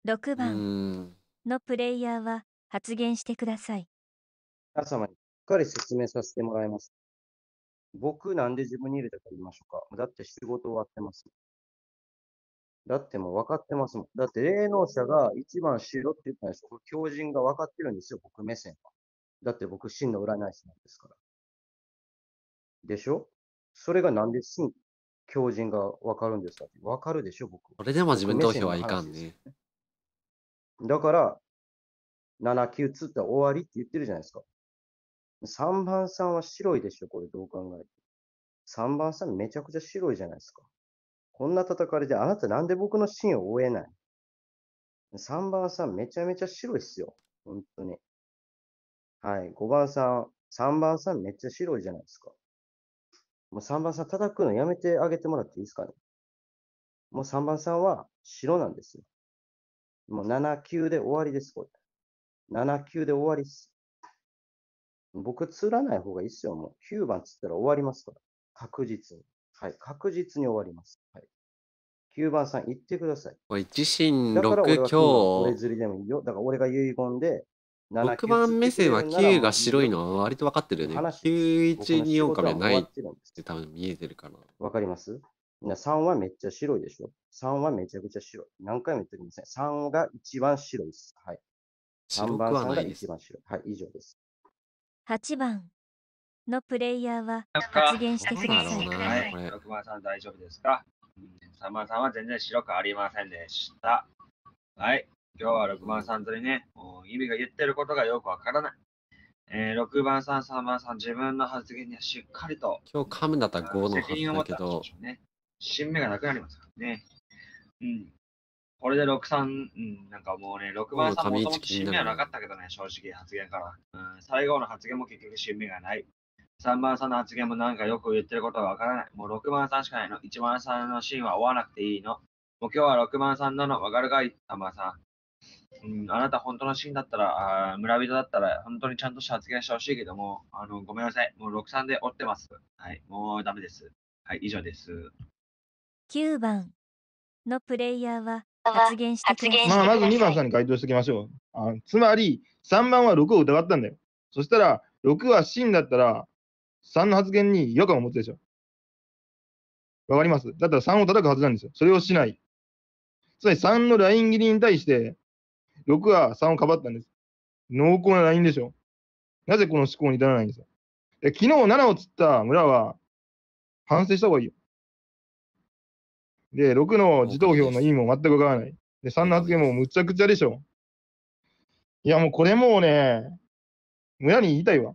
6番のプレイヤーは発言してください。皆様にしっかり説明させてもらいます。僕なんで自分に入れたか言いましょうか。だって仕事終わってます。だってもう分かってますもん。だって霊能者が一番しろって言ったんですよ。これ狂人が分かってるんですよ、僕目線は。だって僕真の占い師なんですから。でしょそれがなんで真、狂人が分かるんですかって分かるでしょ、僕。それでも自分投票はいかんね。だから、7、9つったら終わりって言ってるじゃないですか。3番さんは白いでしょ、これどう考えて。3番さんめちゃくちゃ白いじゃないですか。こんな叩かれて、あなたなんで僕のシーンを追えない ?3 番さんめちゃめちゃ白いっすよ。本当に。はい、5番さん、3番さんめっちゃ白いじゃないですか。もう3番さん叩くのやめてあげてもらっていいですかね。もう3番さんは白なんですよ。もう7級で終わりです、これ。7級で終わりっす。僕、釣らない方がいいっすよ、もう。9番釣ったら終わりますから。確実に。はい、確実に終わります。はい。9番さん、言ってください。これ自身6、強。だから俺が遺言で、6番目線は9が白いのは割と分かってるよね。9124からないっわて多分見えてるかな。わかりますな ?3 はめっちゃ白いでしょ ?3 はめちゃくちゃ白い。何回も言っておりません。3が一番白いです。はい。3番目さんが一。番白い。はい、以上です。8番のプレイヤーは発言してください。はい、番さん大丈夫ですかサ番さんは全然白くありませんでした。はい、今日は6番さんとね、もう意味が言ってることがよくわからない。えー、6番さん、3番さん、自分の発言にはしっかりと。今日噛むんだったら5のはずだけど。新芽がなくなりますからね。うん。これで6、3、うん、なんかもうね、6番さんもともと新名はなかったけどね、正直発言から。うん、最後の発言も結局新名がない。3番さんの発言もなんかよく言ってることはわからない。もう6番さんしかないの。1番さんのシーンは追わなくていいの。もう今日は6番さんなの。わかるかい ?3 番さん。うん、あなた本当のシーンだったら、あ村人だったら、本当にちゃんとした発言してほしいけども、あの、ごめんなさい。もう6、3で追ってます。はい、もうダメです。はい、以上です。9番のプレイヤーは発言してくださまあ、まず2番さんに回答しておきましょう。あつまり、3番は6を疑ったんだよ。そしたら、6は真だったら、3の発言に違和感を持つでしょ。わかりますだったら3を叩くはずなんですよ。それをしない。つまり3のライン切りに対して、6は3をかばったんです。濃厚なラインでしょ。なぜこの思考に至らないんですか昨日7を釣った村は、反省した方がいいよ。で、6の自投票の意味も全くわからない。で、3の発言もむちゃくちゃでしょ。いや、もうこれもうね、村に言いたいわ。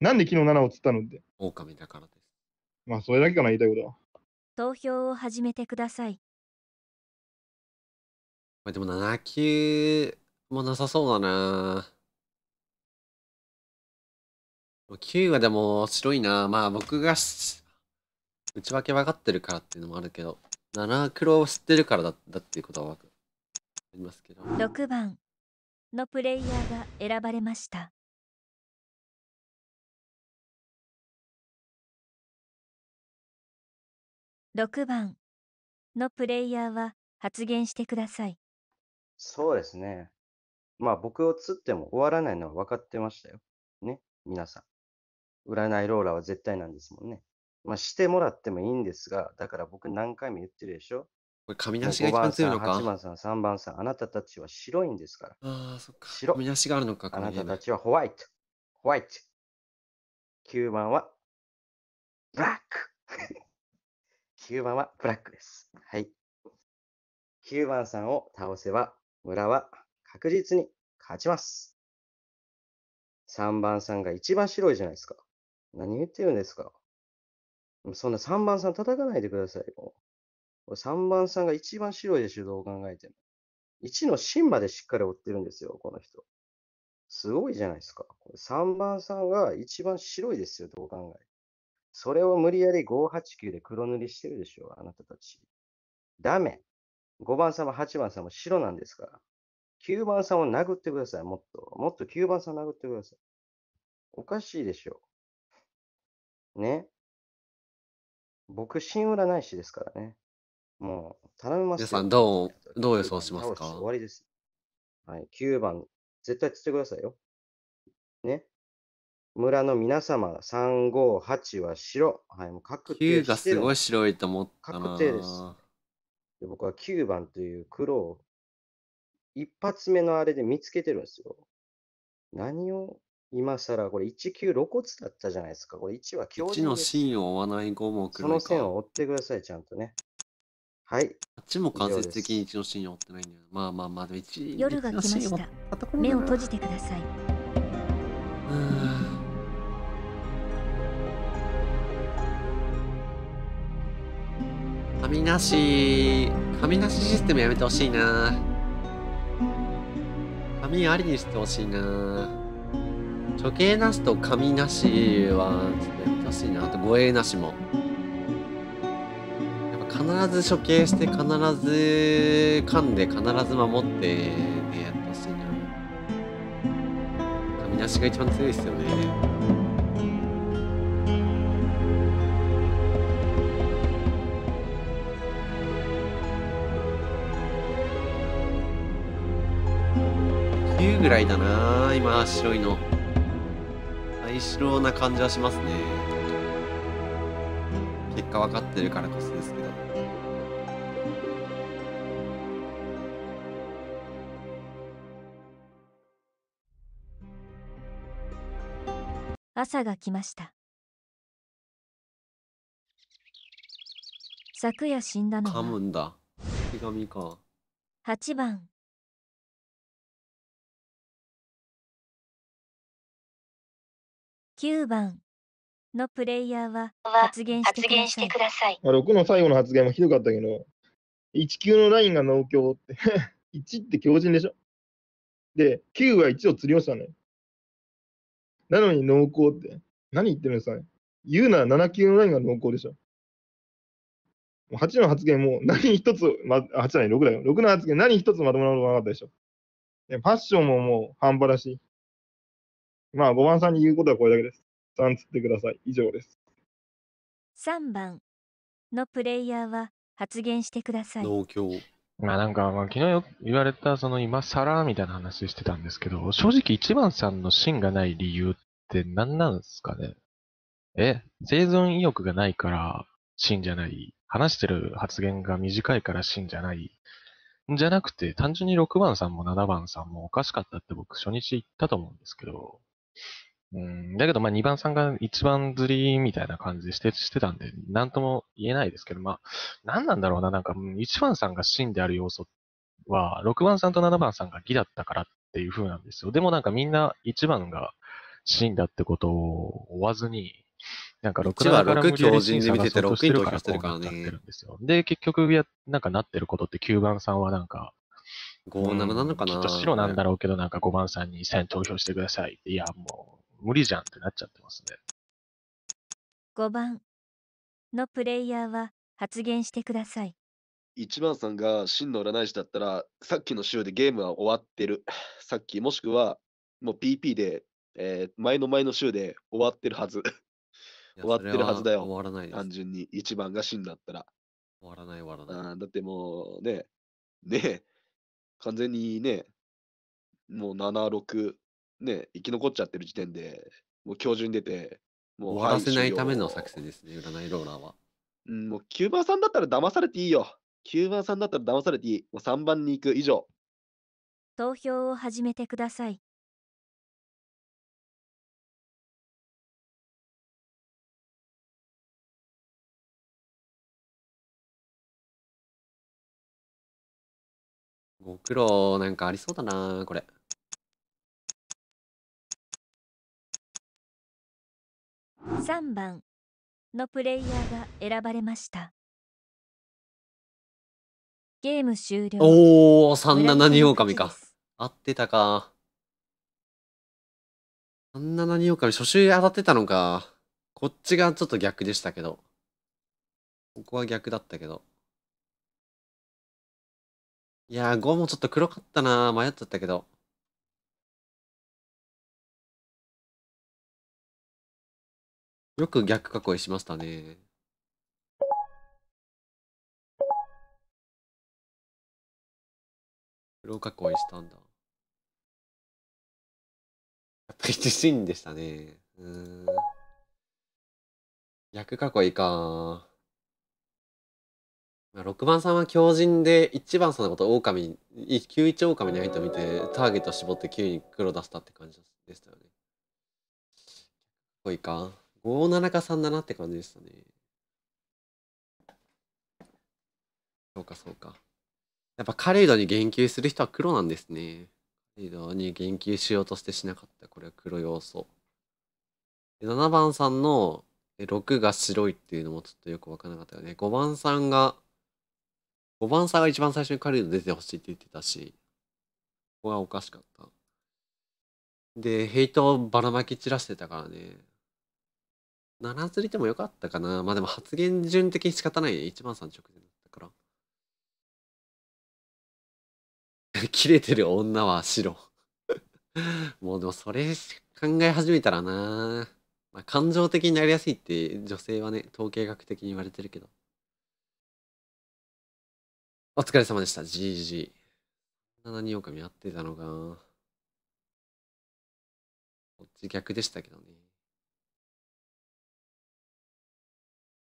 なんで昨日7を釣ったのって。狼だからです。まあ、それだけかな、言いたいことは。投票を始めてください。まあ、でも7級もなさそうだな。9はでも白いな。まあ僕が内訳分かってるからっていうのもあるけど。七黒を知ってるからだだっていうことはわかりますけど6番のプレイヤーが選ばれました6番のプレイヤーは発言してくださいそうですねまあ僕を釣っても終わらないのは分かってましたよね皆さん占いローラは絶対なんですもんねまあ、してもらってもいいんですが、だから僕何回も言ってるでしょ。これ、紙出しが一番強いのか。8番さん、3番さん、あなたたちは白いんですから。ああ、そっか。白。紙出しがあるのか、あなたたちはホワイト。ホワイト。9番は、ブラック。9 番はブラックです。はい。9番さんを倒せば、村は確実に勝ちます。3番さんが一番白いじゃないですか。何言ってるんですかそんな3番さん叩かないでくださいよ。3番さんが一番白いでしょ、どう考えても。1の芯までしっかり追ってるんですよ、この人。すごいじゃないですか。3番さんが一番白いですよ、どう考えそれを無理やり589で黒塗りしてるでしょ、あなたたち。ダメ。5番さんも8番さんも白なんですから。9番さんを殴ってください、もっと。もっと9番さん殴ってください。おかしいでしょ。ね。僕、新占い師ですからね。もう、頼みます皆さんどう、どう予想しますか終わりです。はい、9番、絶対つってくださいよ。ね。村の皆様、358は白。はい、もう確定 ?9 がすごい白いと思ったな。確定ですで。僕は9番という黒を一発目のあれで見つけてるんですよ。何を今更これ19露骨だったじゃないですか。これ1は強1の芯を追わない5目その線を追ってください、ちゃんとね。はい。あっちも間接的に1の芯を追ってないんだよ。まあまあまあ、1夜が来ました。目を閉じてください。紙なし、紙なしシステムやめてほしいな。紙ありにしてほしいな。処刑なしと紙なしはちょっと難しいなあと護衛なしもやっぱ必ず処刑して必ず噛んで必ず守ってね、やってほしいな紙なしが一番強いですよねぐらいだな今白いの。大四な感じはしますね結果分かってるからこそですけど朝が来ました昨夜死んだのは噛むんだ手紙か8番9番のプレイヤーは発言してください。6の最後の発言もひどかったけど、1級のラインが農協って1 って強靭でしょで、9は1を釣りましたね。なのに濃厚って。何言ってるんですかね言うなら7級のラインが濃厚でしょ。8の発言も何一つ、ま、8じゃない、6だよ。6の発言何一つまともなことなかったでしょ。ファッションももう半端だし、まあ、5番さんに言うことはこれだけです。3つってください。以上です。3番のプレイヤーは発言してください。同居まあなんか、昨日言われた、その今更みたいな話してたんですけど、正直一番さんの芯がない理由って何なんですかねえ、生存意欲がないから芯じゃない。話してる発言が短いから芯じゃない。じゃなくて、単純に6番さんも7番さんもおかしかったって僕初日言ったと思うんですけど、だけど、まあ、2番さんが1番釣りみたいな感じでしてしてたんで、なんとも言えないですけど、まあ、何なんだろうな、なんか、1番さんが真である要素は、6番さんと7番さんが偽だったからっていう風なんですよ。でもなんかみんな1番が真だってことを追わずに、なんか6番から無理やり芯探そしてるからこうなってるんですよ。で、結局や、なんかなってることって9番さんはなんか、五七なのかな、うん、っと白なんだろうけど、なんか5番さんに1000投票してください。いや、もう無理じゃんってなっちゃってますね。5番のプレイヤーは発言してください。1番さんが真の占い師だったら、さっきの週でゲームは終わってる。さっき、もしくは、もう PP で、えー、前の前の週で終わってるはず。終わってるはずだよ。終わらない単純に1番が真だったら。終わらない、終わらない。だってもうね、ねえ、完全にね、もう7、6、ね、生き残っちゃってる時点で、もう今日中に出て、もう終わらせないための作戦ですね、占いローラーは。うん、もう9番さんだったら騙されていいよ。9番さんだったら騙されていい。もう3番に行く以上。投票を始めてください。ご苦労なんかありそうだなこれ。3番のプレイヤーが選ばれましたゲーム終了おお37に狼か合ってたか37に狼初週当たってたのかこっちがちょっと逆でしたけどここは逆だったけどいやー、5もちょっと黒かったな迷っちゃったけど。よく逆囲いしましたね。黒囲いしたんだ。やっぱ一自でしたね。うん。逆囲いか6番さんは強人で1番さんのこと狼、狼9一狼に相手を見てターゲットを絞って9に黒出したって感じでしたよね。こいか57か3なって感じでしたね。そうかそうか。やっぱカレイドに言及する人は黒なんですね。カレイドに言及しようとしてしなかった。これは黒要素。7番さんの6が白いっていうのもちょっとよく分からなかったよね。5番さんが5番さんが一番最初に彼の出てほしいって言ってたし、ここがおかしかった。で、ヘイトをばらまき散らしてたからね。7釣りでもよかったかな。まあでも発言順的に仕方ないね。1番さん直前だったから。切れてる女は白 もうでもそれ考え始めたらな。まあ、感情的になりやすいって女性はね、統計学的に言われてるけど。お疲れ様でした。じい7人狼やってたのか。こっち逆でしたけどね。